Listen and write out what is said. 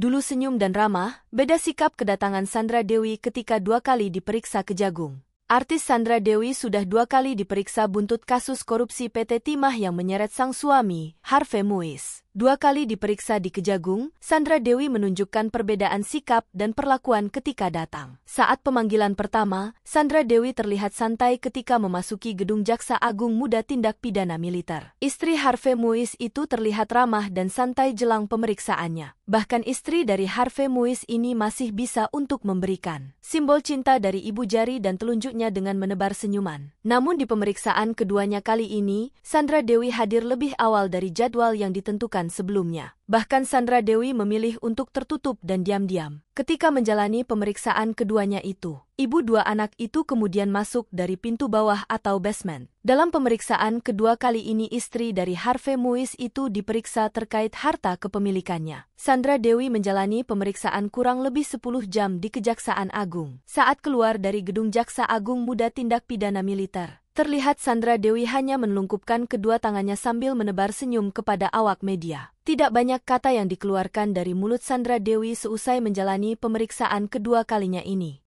dulu senyum dan ramah, beda sikap kedatangan Sandra Dewi ketika dua kali diperiksa ke Jagung. Artis Sandra Dewi sudah dua kali diperiksa buntut kasus korupsi PT Timah yang menyeret sang suami, Harvey Muiz. Dua kali diperiksa di Kejagung, Sandra Dewi menunjukkan perbedaan sikap dan perlakuan ketika datang. Saat pemanggilan pertama, Sandra Dewi terlihat santai ketika memasuki gedung Jaksa Agung Muda Tindak Pidana Militer. Istri Harvey Muis itu terlihat ramah dan santai jelang pemeriksaannya. Bahkan istri dari Harvey Muis ini masih bisa untuk memberikan simbol cinta dari ibu jari dan telunjuknya dengan menebar senyuman. Namun di pemeriksaan keduanya kali ini, Sandra Dewi hadir lebih awal dari jadwal yang ditentukan lakukan sebelumnya. Bahkan Sandra Dewi memilih untuk tertutup dan diam-diam. Ketika menjalani pemeriksaan keduanya itu, ibu dua anak itu kemudian masuk dari pintu bawah atau basement. Dalam pemeriksaan kedua kali ini istri dari Harvey Muiz itu diperiksa terkait harta kepemilikannya. Sandra Dewi menjalani pemeriksaan kurang lebih 10 jam di Kejaksaan Agung. Saat keluar dari gedung Jaksa Agung Muda Tindak Pidana Militer, Terlihat Sandra Dewi hanya menelungkupkan kedua tangannya sambil menebar senyum kepada awak media. Tidak banyak kata yang dikeluarkan dari mulut Sandra Dewi seusai menjalani pemeriksaan kedua kalinya ini.